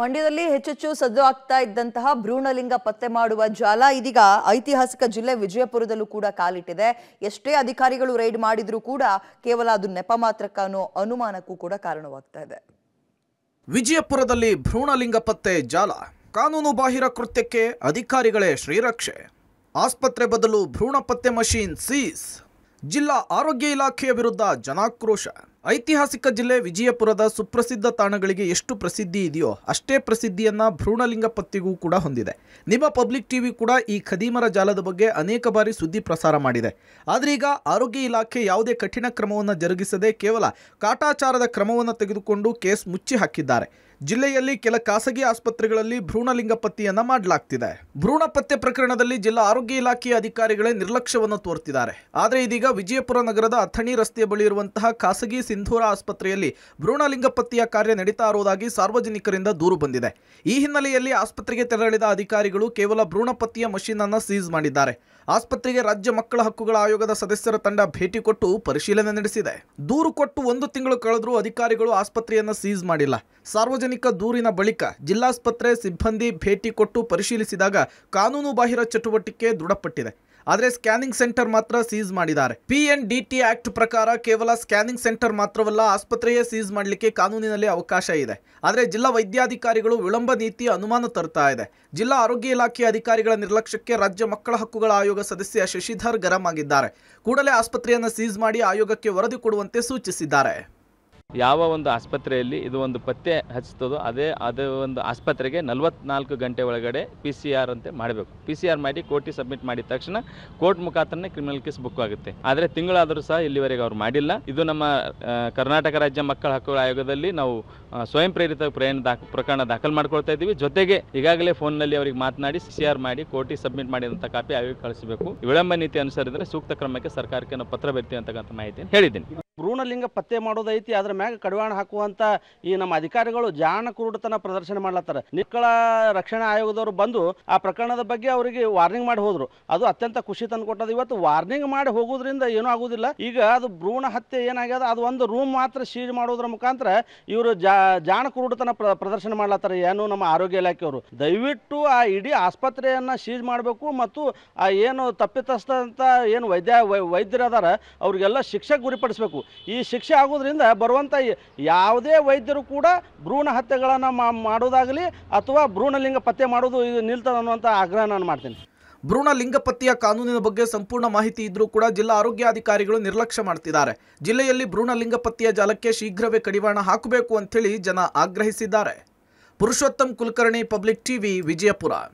ಮಂಡ್ಯದಲ್ಲಿ ಹೆಚ್ಚೆಚ್ಚು ಸದ್ದು ಆಗ್ತಾ ಇದ್ದಂತಹ ಭ್ರೂಣಲಿಂಗ ಪತ್ತೆ ಮಾಡುವ ಜಾಲ ಇದೀಗ ಐತಿಹಾಸಿಕ ಜಿಲ್ಲೆ ವಿಜಯಪುರದಲ್ಲೂ ಕೂಡ ಕಾಲಿಟ್ಟಿದೆ ಎಷ್ಟೇ ಅಧಿಕಾರಿಗಳು ರೈಡ್ ಮಾಡಿದ್ರೂ ಕೂಡ ಕೇವಲ ಅದು ನೆಪ ಮಾತ್ರಕ್ಕ ಅನ್ನೋ ಅನುಮಾನಕ್ಕೂ ಕೂಡ ಕಾರಣವಾಗ್ತಾ ಇದೆ ವಿಜಯಪುರದಲ್ಲಿ ಭ್ರೂಣಲಿಂಗ ಪತ್ತೆ ಜಾಲ ಕಾನೂನು ಬಾಹಿರ ಕೃತ್ಯಕ್ಕೆ ಅಧಿಕಾರಿಗಳೇ ಶ್ರೀರಕ್ಷೆ ಆಸ್ಪತ್ರೆ ಬದಲು ಭ್ರೂಣ ಪತ್ತೆ ಮಷೀನ್ ಸೀಸ್ ಜಿಲ್ಲಾ ಆರೋಗ್ಯ ಇಲಾಖೆಯ ವಿರುದ್ಧ ಜನಾಕ್ರೋಶ ಐತಿಹಾಸಿಕ ಜಿಲ್ಲೆ ವಿಜಯಪುರದ ಸುಪ್ರಸಿದ್ಧ ತಾಣಗಳಿಗೆ ಎಷ್ಟು ಪ್ರಸಿದ್ಧಿ ಇದೆಯೋ ಅಷ್ಟೇ ಪ್ರಸಿದ್ಧಿಯನ್ನು ಭ್ರೂಣಲಿಂಗ ಪತ್ತಿಗೂ ಕೂಡ ಹೊಂದಿದೆ ನಿಮ್ಮ ಪಬ್ಲಿಕ್ ಟಿವಿ ಕೂಡ ಈ ಖದೀಮರ ಜಾಲದ ಬಗ್ಗೆ ಅನೇಕ ಬಾರಿ ಸುದ್ದಿ ಪ್ರಸಾರ ಮಾಡಿದೆ ಆದರೀಗ ಆರೋಗ್ಯ ಇಲಾಖೆ ಯಾವುದೇ ಕಠಿಣ ಕ್ರಮವನ್ನು ಜರುಗಿಸದೆ ಕೇವಲ ಕಾಟಾಚಾರದ ಕ್ರಮವನ್ನು ತೆಗೆದುಕೊಂಡು ಕೇಸ್ ಮುಚ್ಚಿ ಹಾಕಿದ್ದಾರೆ ಜಿಲ್ಲೆಯಲ್ಲಿ ಕೆಲ ಖಾಸಗಿ ಆಸ್ಪತ್ರೆಗಳಲ್ಲಿ ಭ್ರೂಣಲಿಂಗ ಪತ್ತೆಯನ್ನ ಮಾಡಲಾಗ್ತಿದೆ ಭ್ರೂಣ ಪತ್ತೆ ಪ್ರಕರಣದಲ್ಲಿ ಜಿಲ್ಲಾ ಆರೋಗ್ಯ ಇಲಾಖೆಯ ಅಧಿಕಾರಿಗಳೇ ನಿರ್ಲಕ್ಷ್ಯವನ್ನು ತೋರ್ತಿದ್ದಾರೆ ಆದರೆ ಇದೀಗ ವಿಜಯಪುರ ನಗರದ ಅಥಣಿ ರಸ್ತೆಯ ಬಳಿ ಇರುವಂತಹ ಖಾಸಗಿ ಸಿಂಧೂರ ಆಸ್ಪತ್ರೆಯಲ್ಲಿ ಭ್ರೂಣಲಿಂಗ ಪತ್ತೆಯ ಕಾರ್ಯ ನಡೀತಾ ಇರುವುದಾಗಿ ಸಾರ್ವಜನಿಕರಿಂದ ದೂರು ಬಂದಿದೆ ಈ ಹಿನ್ನೆಲೆಯಲ್ಲಿ ಆಸ್ಪತ್ರೆಗೆ ತೆರಳಿದ ಅಧಿಕಾರಿಗಳು ಕೇವಲ ಭ್ರೂಣ ಪತ್ತೆಯ ಮಷೀನ್ ಅನ್ನು ಸೀಸ್ ಮಾಡಿದ್ದಾರೆ ಆಸ್ಪತ್ರೆಗೆ ರಾಜ್ಯ ಮಕ್ಕಳ ಹಕ್ಕುಗಳ ಆಯೋಗದ ಸದಸ್ಯರ ತಂಡ ಭೇಟಿ ಕೊಟ್ಟು ಪರಿಶೀಲನೆ ನಡೆಸಿದೆ ದೂರು ಕೊಟ್ಟು ಒಂದು ತಿಂಗಳು ಕಳೆದರೂ ಅಧಿಕಾರಿಗಳು ಆಸ್ಪತ್ರೆಯನ್ನು ಸೀಸ್ ಮಾಡಿಲ್ಲ ಸಾರ್ವಜನಿಕ ಸಾರ್ವಜನಿಕ ದೂರಿನ ಬಳಿಕ ಜಿಲ್ಲಾಸ್ಪತ್ರೆ ಸಿಬ್ಬಂದಿ ಭೇಟಿ ಕೊಟ್ಟು ಪರಿಶೀಲಿಸಿದಾಗ ಕಾನೂನು ಬಾಹಿರ ಚಟುವಟಿಕೆ ದೃಢಪಟ್ಟಿದೆ ಆದರೆ ಸ್ಕ್ಯಾನಿಂಗ್ ಸೆಂಟರ್ ಮಾತ್ರ ಸೀಸ್ ಮಾಡಿದ್ದಾರೆ ಪಿಎನ್ಡಿಟಿ ಆಕ್ಟ್ ಪ್ರಕಾರ ಕೇವಲ ಸ್ಕ್ಯಾನಿಂಗ್ ಸೆಂಟರ್ ಮಾತ್ರವಲ್ಲ ಆಸ್ಪತ್ರೆಯೇ ಸೀಸ್ ಮಾಡಲಿಕ್ಕೆ ಕಾನೂನಿನಲ್ಲಿ ಅವಕಾಶ ಇದೆ ಆದರೆ ಜಿಲ್ಲಾ ವೈದ್ಯಾಧಿಕಾರಿಗಳು ವಿಳಂಬ ನೀತಿ ಅನುಮಾನ ತರ್ತಾ ಇದೆ ಜಿಲ್ಲಾ ಆರೋಗ್ಯ ಇಲಾಖೆ ಅಧಿಕಾರಿಗಳ ನಿರ್ಲಕ್ಷ್ಯಕ್ಕೆ ರಾಜ್ಯ ಮಕ್ಕಳ ಹಕ್ಕುಗಳ ಆಯೋಗ ಸದಸ್ಯ ಶಶಿಧರ್ ಗರಂ ಆಗಿದ್ದಾರೆ ಕೂಡಲೇ ಆಸ್ಪತ್ರೆಯನ್ನು ಸೀಸ್ ಮಾಡಿ ಆಯೋಗಕ್ಕೆ ವರದಿ ಕೊಡುವಂತೆ ಸೂಚಿಸಿದ್ದಾರೆ ಯಾವ ಒಂದು ಆಸ್ಪತ್ರೆಯಲ್ಲಿ ಇದು ಒಂದು ಪತ್ತೆ ಹಚ್ಚುತ್ತದೋ ಅದೇ ಅದೇ ಒಂದು ಆಸ್ಪತ್ರೆಗೆ ನಲವತ್ನಾಲ್ಕು ಗಂಟೆ ಒಳಗಡೆ ಪಿ ಸಿ ಆರ್ ಅಂತೆ ಮಾಡಬೇಕು ಪಿ ಸಿ ಆರ್ ಮಾಡಿ ಕೋರ್ಟಿಗೆ ಸಬ್ಮಿಟ್ ಮಾಡಿದ ತಕ್ಷಣ ಕೋರ್ಟ್ ಮುಖಾಂತರನೇ ಕ್ರಿಮಿನಲ್ ಕೇಸ್ ಬುಕ್ ಆಗುತ್ತೆ ಆದರೆ ತಿಂಗಳಾದರೂ ಸಹ ಇಲ್ಲಿವರೆಗೆ ಅವರು ಮಾಡಿಲ್ಲ ಇದು ನಮ್ಮ ಕರ್ನಾಟಕ ರಾಜ್ಯ ಮಕ್ಕಳ ಹಕ್ಕುಗಳ ಆಯೋಗದಲ್ಲಿ ನಾವು ಸ್ವಯಂ ಪ್ರೇರಿತ ಪ್ರಯಾಣ ದಾಖ ಪ್ರಕರಣ ದಾಖಲು ಮಾಡ್ಕೊಳ್ತಾ ಇದ್ದೀವಿ ಜೊತೆಗೆ ಈಗಾಗಲೇ ಫೋನ್ನಲ್ಲಿ ಅವರಿಗೆ ಮಾತನಾಡಿ ಸಿ ಸಿ ಆರ್ ಮಾಡಿ ಕೋರ್ಟಿಗೆ ಸಬ್ಮಿಟ್ ಮಾಡಿದಂಥ ಕಾಪಿ ಆಯೋಗಕ್ಕೆ ಕಳಿಸಬೇಕು ವಿಳಂಬ ನೀತಿ ಅನುಸರಿಸಿದರೆ ಸೂಕ್ತ ಕ್ರಮಕ್ಕೆ ಸರ್ಕಾರಕ್ಕೆ ನಾವು ಪತ್ರ ಬರ್ತೀವಿ ಅಂತಕ್ಕಂಥ ಮಾಹಿತಿಯನ್ನು ಹೇಳಿದ್ದೀನಿ ಭ್ರೂಣಲಿಂಗ ಪತ್ತೆ ಮಾಡೋದೈತಿ ಅದ್ರ ಮ್ಯಾಗ ಕಡಿವಾಣ ಹಾಕುವಂತ ಈ ನಮ್ಮ ಅಧಿಕಾರಿಗಳು ಜಾಣ ಕುರುಡತನ ಪ್ರದರ್ಶನ ಮಾಡ್ಲತ್ತಾರ ನಿಕ್ಕಳ ರಕ್ಷಣಾ ಆಯೋಗದವರು ಬಂದು ಆ ಪ್ರಕರಣದ ಬಗ್ಗೆ ಅವರಿಗೆ ವಾರ್ನಿಂಗ್ ಮಾಡಿ ಹೋದ್ರು ಅದು ಅತ್ಯಂತ ಖುಷಿ ತಂದು ಕೊಟ್ಟದ ಇವತ್ತು ವಾರ್ನಿಂಗ್ ಮಾಡಿ ಹೋಗೋದ್ರಿಂದ ಏನೂ ಆಗುದಿಲ್ಲ ಈಗ ಅದು ಭ್ರೂಣ ಹತ್ಯೆ ಏನಾಗ್ಯದ ಅದು ಒಂದು ರೂಮ್ ಮಾತ್ರ ಸೀಜ್ ಮಾಡೋದ್ರ ಮುಖಾಂತರ ಇವರು ಜಾಣ ಕುರುಡತನ ಪ್ರದರ್ಶನ ಮಾಡ್ಲತ್ತಾರ ಏನು ನಮ್ಮ ಆರೋಗ್ಯ ಇಲಾಖೆಯವರು ದಯವಿಟ್ಟು ಆ ಇಡೀ ಆಸ್ಪತ್ರೆಯನ್ನ ಸೀಜ್ ಮಾಡಬೇಕು ಮತ್ತು ಆ ಏನು ತಪ್ಪಿತಸ್ಥ ಏನು ವೈದ್ಯ ವೈದ್ಯರದಾರ ಅವ್ರಿಗೆಲ್ಲ ಶಿಕ್ಷೆ ಗುರಿಪಡಿಸಬೇಕು ಈ ಶಿಕ್ಷೆ ಆಗೋದ್ರಿಂದ ಬರುವಂಥ ಯಾವುದೇ ವೈದ್ಯರು ಕೂಡ ಭ್ರೂಣ ಹತ್ಯೆಗಳನ್ನು ಮಾಡೋದಾಗಲಿ ಅಥವಾ ಭ್ರೂಣಲಿಂಗ ಪತ್ತೆ ಮಾಡೋದು ಇದು ನಿಲ್ತದೆ ಅನ್ನುವಂಥ ಆಗ್ರಹ ನಾನು ಮಾಡ್ತೀನಿ ಭ್ರೂಣ ಲಿಂಗ ಪತ್ತೆಯ ಕಾನೂನಿನ ಬಗ್ಗೆ ಸಂಪೂರ್ಣ ಮಾಹಿತಿ ಇದ್ರೂ ಕೂಡ ಜಿಲ್ಲಾ ಆರೋಗ್ಯಾಧಿಕಾರಿಗಳು ನಿರ್ಲಕ್ಷ್ಯ ಮಾಡ್ತಿದ್ದಾರೆ ಜಿಲ್ಲೆಯಲ್ಲಿ ಭ್ರೂಣ ಲಿಂಗ ಪತ್ತೆಯ ಜಾಲಕ್ಕೆ ಶೀಘ್ರವೇ ಕಡಿವಾಣ ಹಾಕಬೇಕು ಅಂಥೇಳಿ ಜನ ಆಗ್ರಹಿಸಿದ್ದಾರೆ ಪುರುಷೋತ್ತಮ್ ಕುಲಕರ್ಣಿ ಪಬ್ಲಿಕ್ ಟಿವಿ ವಿಜಯಪುರ